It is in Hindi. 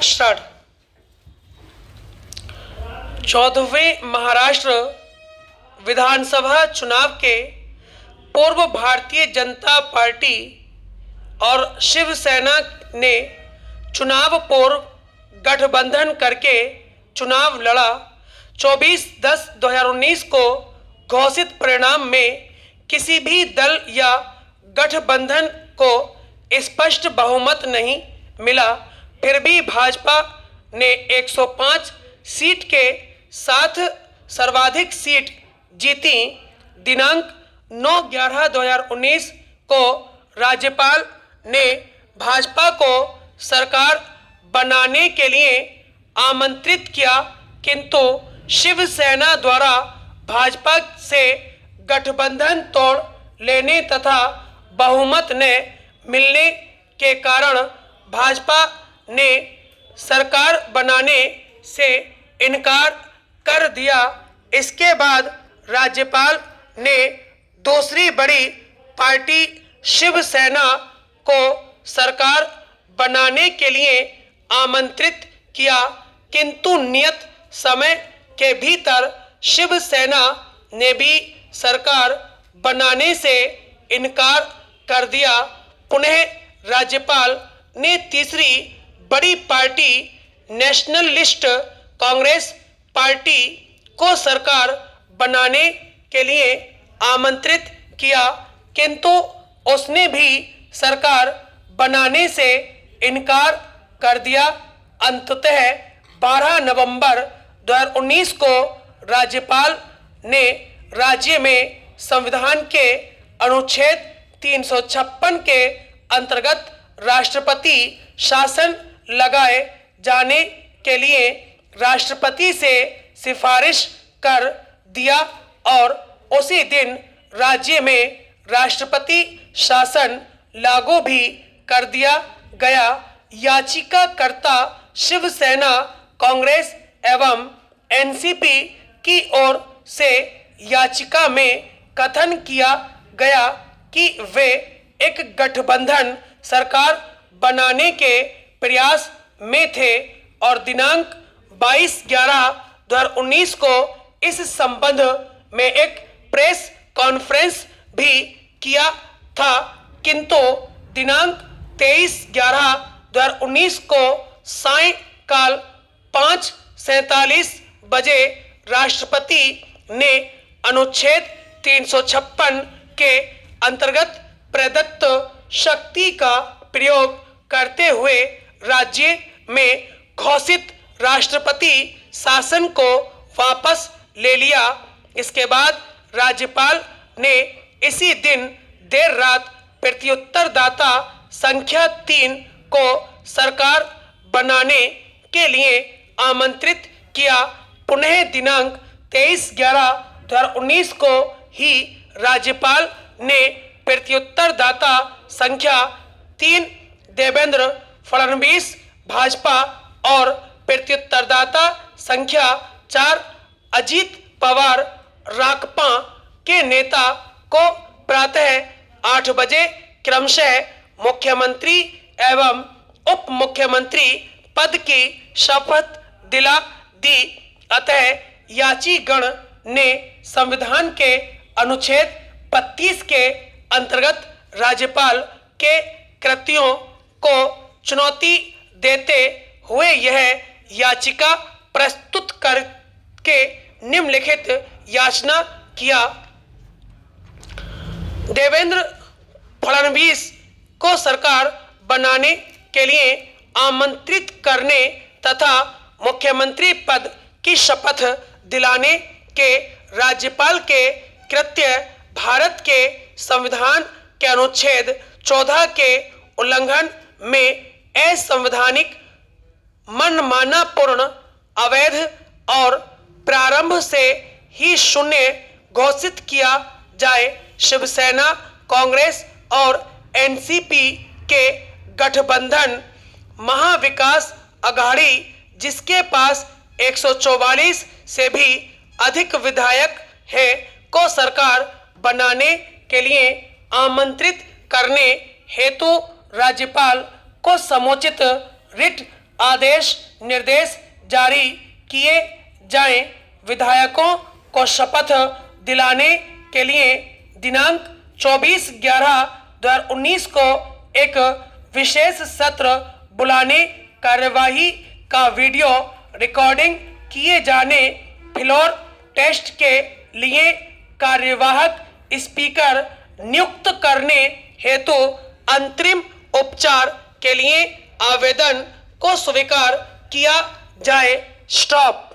अक्षर चौदहवें महाराष्ट्र विधानसभा चुनाव के पूर्व भारतीय जनता पार्टी और शिवसेना ने चुनाव पूर्व गठबंधन करके चुनाव लड़ा 24 दस 2019 को घोषित परिणाम में किसी भी दल या गठबंधन को स्पष्ट बहुमत नहीं मिला फिर भी भाजपा ने 105 सीट के साथ सर्वाधिक सीट जीती दिनांक 9 ग्यारह 2019 को राज्यपाल ने भाजपा को सरकार बनाने के लिए आमंत्रित किया किंतु शिवसेना द्वारा भाजपा से गठबंधन तोड़ लेने तथा बहुमत ने मिलने के कारण भाजपा ने सरकार बनाने से इनकार कर दिया इसके बाद राज्यपाल ने दूसरी बड़ी पार्टी शिवसेना को सरकार बनाने के लिए आमंत्रित किया किंतु नियत समय के भीतर शिवसेना ने भी सरकार बनाने से इनकार कर दिया पुनः राज्यपाल ने तीसरी बड़ी पार्टी नेशनलिस्ट कांग्रेस पार्टी को सरकार बनाने के लिए आमंत्रित किया किंतु उसने भी सरकार बनाने से इनकार कर दिया अंततः 12 नवंबर 2019 को राज्यपाल ने राज्य में संविधान के अनुच्छेद तीन के अंतर्गत राष्ट्रपति शासन लगाए जाने के लिए राष्ट्रपति से सिफारिश कर दिया और उसी दिन राज्य में राष्ट्रपति शासन लागू भी कर दिया गया याचिकाकर्ता शिवसेना कांग्रेस एवं एनसीपी की ओर से याचिका में कथन किया गया कि वे एक गठबंधन सरकार बनाने के प्रयास में थे और दिनांक 22 ग्यारह 2019 को इस संबंध में एक प्रेस कॉन्फ्रेंस भी किया था किंतु दिनांक 23 ग्यारह 2019 को सायकाल पाँच सैतालीस बजे राष्ट्रपति ने अनुच्छेद तीन के अंतर्गत प्रदत्त शक्ति का प्रयोग करते हुए राज्य में घोषित राष्ट्रपति शासन को वापस ले लिया इसके बाद राज्यपाल ने इसी दिन देर रात प्रत्युत्तरदाता संख्या तीन को सरकार बनाने के लिए आमंत्रित किया पुनः दिनांक 23 ग्यारह 2019 को ही राज्यपाल ने प्रत्युत्तरदाता संख्या तीन देवेंद्र फडणवीस भाजपा और प्रत्युत्तरदाता संख्या चार अजीत पवार राकपा के नेता को प्रातः आठ बजे क्रमशः मुख्यमंत्री एवं उप मुख्यमंत्री पद की शपथ दिला दी अतः याचीगण ने संविधान के अनुच्छेद बत्तीस के अंतर्गत राज्यपाल के कृतियों को चुनौती देते हुए यह याचिका प्रस्तुत करके निम्नलिखित याचना किया देवेंद्र फडणवीस को सरकार बनाने के लिए आमंत्रित करने तथा मुख्यमंत्री पद की शपथ दिलाने के राज्यपाल के कृत्य भारत के संविधान के अनुच्छेद चौदह के उल्लंघन में असंवैधानिक मनमानापूर्ण अवैध और प्रारंभ से ही शून्य घोषित किया जाए शिवसेना कांग्रेस और एनसीपी के गठबंधन महाविकास अघाड़ी जिसके पास 144 से भी अधिक विधायक है को सरकार बनाने के लिए आमंत्रित करने हेतु राज्यपाल को समुचित रिट आदेश निर्देश जारी किए जाएं विधायकों को शपथ दिलाने के लिए दिनांक 24 ग्यारह 2019 को एक विशेष सत्र बुलाने कार्यवाही का वीडियो रिकॉर्डिंग किए जाने फ्लोर टेस्ट के लिए कार्यवाहक स्पीकर नियुक्त करने हेतु अंतरिम उपचार के लिए आवेदन को स्वीकार किया जाए स्टॉप